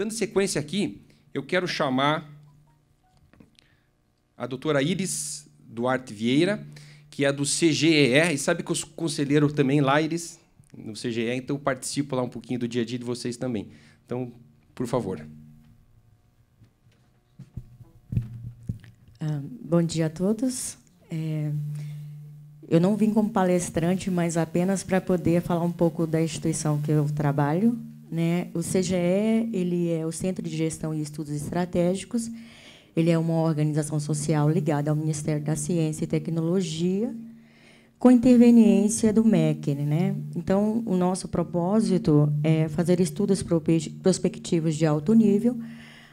Dando sequência aqui, eu quero chamar a doutora Iris Duarte Vieira, que é do CGER, e sabe que os conselheiros conselheiro também lá, Iris, no CGE, então participo lá um pouquinho do dia a dia de vocês também. Então, por favor. Ah, bom dia a todos. É, eu não vim como palestrante, mas apenas para poder falar um pouco da instituição que eu trabalho, né? O CGE ele é o Centro de Gestão e Estudos Estratégicos. Ele é uma organização social ligada ao Ministério da Ciência e Tecnologia, com interveniência do MEC. Né? Então, o nosso propósito é fazer estudos prospectivos de alto nível,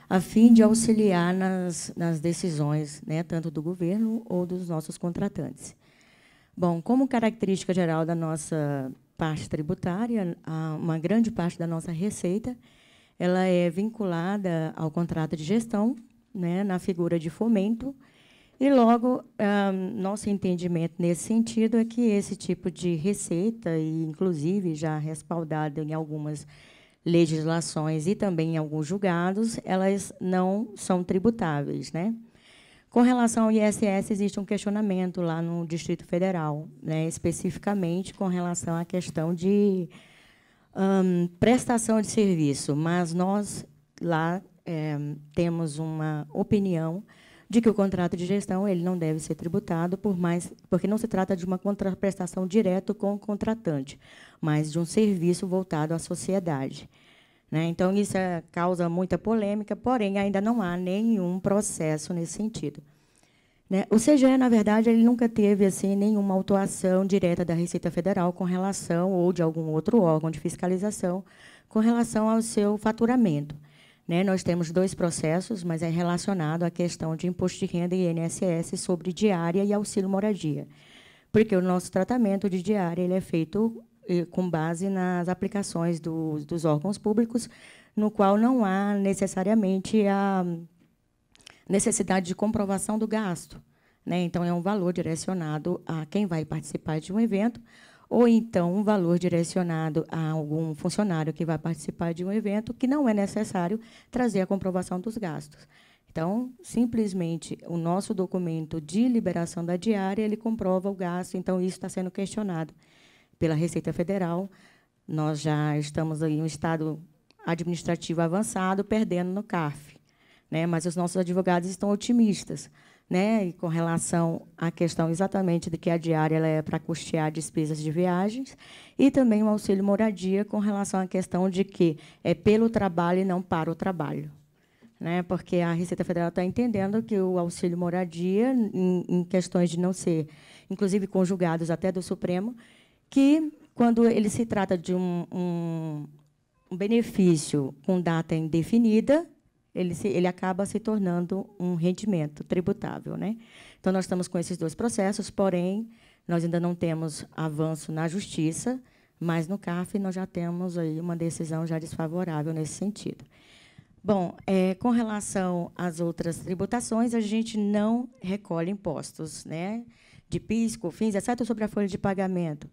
a fim de auxiliar nas, nas decisões, né, tanto do governo ou dos nossos contratantes. Bom, como característica geral da nossa parte tributária, uma grande parte da nossa receita, ela é vinculada ao contrato de gestão, né, na figura de fomento, e logo ah, nosso entendimento nesse sentido é que esse tipo de receita e inclusive já respaldado em algumas legislações e também em alguns julgados, elas não são tributáveis, né? Com relação ao ISS, existe um questionamento lá no Distrito Federal, né, especificamente com relação à questão de um, prestação de serviço, mas nós lá é, temos uma opinião de que o contrato de gestão ele não deve ser tributado por mais porque não se trata de uma contraprestação direta com o contratante, mas de um serviço voltado à sociedade. Né? Então, isso é, causa muita polêmica, porém, ainda não há nenhum processo nesse sentido. Né? O CGE, na verdade, ele nunca teve assim nenhuma autuação direta da Receita Federal com relação, ou de algum outro órgão de fiscalização, com relação ao seu faturamento. Né? Nós temos dois processos, mas é relacionado à questão de imposto de renda e INSS sobre diária e auxílio moradia, porque o nosso tratamento de diária ele é feito eh, com base nas aplicações do, dos órgãos públicos, no qual não há necessariamente a necessidade de comprovação do gasto. Né? Então, é um valor direcionado a quem vai participar de um evento, ou então um valor direcionado a algum funcionário que vai participar de um evento, que não é necessário trazer a comprovação dos gastos. Então, simplesmente, o nosso documento de liberação da diária, ele comprova o gasto, então isso está sendo questionado pela Receita Federal. Nós já estamos em um estado administrativo avançado, perdendo no CARF. Né? Mas os nossos advogados estão otimistas. Né? E com relação à questão exatamente de que a diária ela é para custear despesas de viagens e também o auxílio moradia com relação à questão de que é pelo trabalho e não para o trabalho. Né? Porque a Receita Federal está entendendo que o auxílio moradia, em, em questões de não ser, inclusive conjugados até do Supremo, que, quando ele se trata de um, um, um benefício com data indefinida, ele, se, ele acaba se tornando um rendimento tributável. Né? Então, nós estamos com esses dois processos, porém, nós ainda não temos avanço na justiça, mas no CAF nós já temos aí uma decisão já desfavorável nesse sentido. Bom, é, com relação às outras tributações, a gente não recolhe impostos, né? De PIS, COFINS, exceto sobre a folha de pagamento.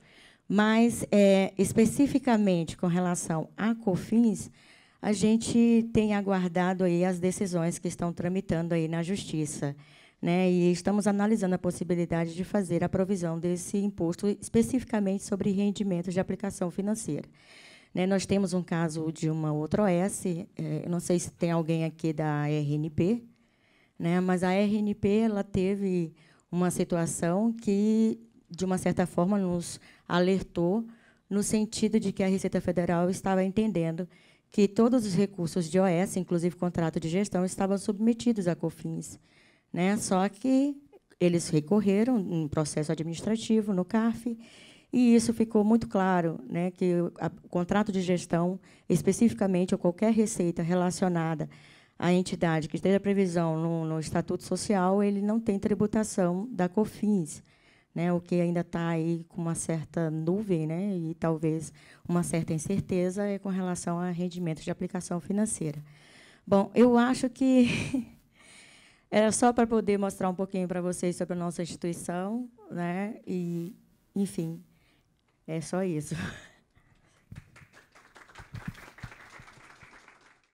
Mas, é, especificamente com relação a COFINS, a gente tem aguardado aí as decisões que estão tramitando aí na Justiça. Né? E estamos analisando a possibilidade de fazer a provisão desse imposto especificamente sobre rendimentos de aplicação financeira. Né, nós temos um caso de uma outra OS, é, não sei se tem alguém aqui da RNP, né, mas a RNP ela teve uma situação que, de uma certa forma, nos alertou no sentido de que a Receita Federal estava entendendo que todos os recursos de OS, inclusive contrato de gestão, estavam submetidos a COFINS. Né? Só que eles recorreram em processo administrativo no CARF e isso ficou muito claro, né, que o, contrato de gestão, especificamente, ou qualquer receita relacionada à entidade que esteja previsão no, no, Estatuto Social, ele não tem tributação da COFINS, né, o que ainda está aí com uma certa nuvem né, e talvez uma certa incerteza é com relação a rendimentos de aplicação financeira. Bom, eu acho que era só para poder mostrar um pouquinho para vocês sobre a nossa instituição né, e, enfim, é só isso.